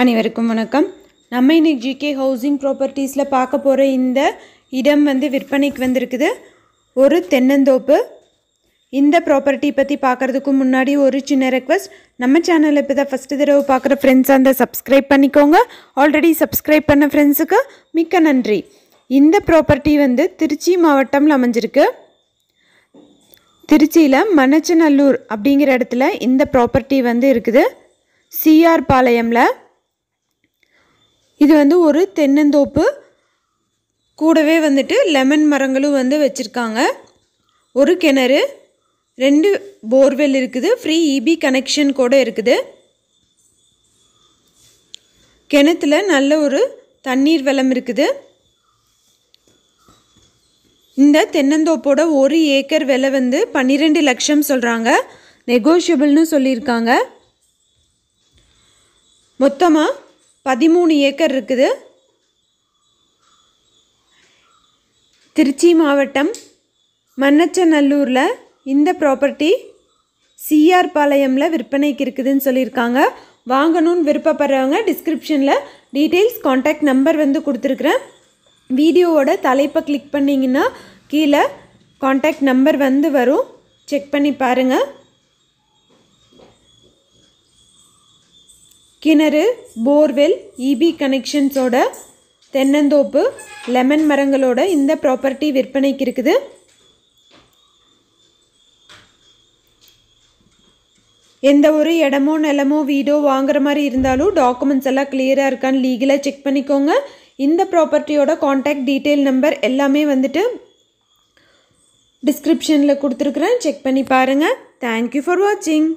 அனைவருக்கும் வணக்கம் நம்ம இன்னைக்கு ஜிகே ஹவுசிங் ப்ராப்பர்ட்டிஸில் பார்க்க போகிற இந்த இடம் வந்து விற்பனைக்கு வந்திருக்குது ஒரு தென்னந்தோப்பு இந்த ப்ராப்பர்ட்டி பற்றி பார்க்குறதுக்கு முன்னாடி ஒரு சின்ன ரெக்வஸ்ட் நம்ம சேனலில் இப்போ தான் ஃபஸ்ட்டு தடவை பார்க்குற ஃப்ரெண்ட்ஸ் அந்த சப்ஸ்கிரைப் பண்ணிக்கோங்க ஆல்ரெடி சப்ஸ்கிரைப் பண்ண ஃப்ரெண்ட்ஸுக்கு மிக்க நன்றி இந்த ப்ராப்பர்ட்டி வந்து திருச்சி மாவட்டம்ல அமைஞ்சிருக்கு திருச்சியில் மணச்சநல்லூர் அப்படிங்கிற இடத்துல இந்த ப்ராப்பர்ட்டி வந்து இருக்குது சிஆர் பாளையமில் இது வந்து ஒரு தென்னந்தோப்பு கூடவே வந்துட்டு லெமன் மரங்களும் வந்து வச்சுருக்காங்க ஒரு கிணறு ரெண்டு போர்வெல் இருக்குது ஃப்ரீ இபி கனெக்ஷன் கூட இருக்குது கிணத்துல நல்ல ஒரு தண்ணீர் வளம் இருக்குது இந்த தென்னந்தோப்போட ஒரு ஏக்கர் விலை வந்து பன்னிரெண்டு லட்சம் சொல்கிறாங்க நெகோஷியபிள்னு சொல்லியிருக்காங்க மொத்தமாக பதிமூணு ஏக்கர் இருக்குது திருச்சி மாவட்டம் மன்னச்சநல்லூரில் இந்த ப்ராப்பர்ட்டி சிஆர் பாளையமில் விற்பனைக்கு இருக்குதுன்னு சொல்லியிருக்காங்க வாங்கணும்னு விருப்பப்படுறவங்க டிஸ்கிரிப்ஷனில் டீட்டெயில்ஸ் காண்டாக்ட் நம்பர் வந்து கொடுத்துருக்குறேன் வீடியோவோட தலைப்பை கிளிக் பண்ணிங்கன்னா கீழே காண்டாக்ட் நம்பர் வந்து வரும் செக் பண்ணி பாருங்கள் கிணறு போர்வெல் இபி கனெக்ஷன்ஸோட தென்னந்தோப்பு லெமன் மரங்களோட இந்த ப்ராப்பர்ட்டி விற்பனைக்கு இருக்குது எந்த ஒரு இடமோ நிலமோ வீடோ வாங்குற மாதிரி இருந்தாலும் டாக்குமெண்ட்ஸ் எல்லாம் கிளியராக இருக்கான்னு லீகலாக செக் பண்ணிக்கோங்க இந்த ப்ராப்பர்ட்டியோட காண்டாக்ட் டீட்டெயில் நம்பர் எல்லாமே வந்துட்டு டிஸ்கிரிப்ஷனில் கொடுத்துருக்குறேன் செக் பண்ணி பாருங்கள் தேங்க்யூ ஃபார் வாட்சிங்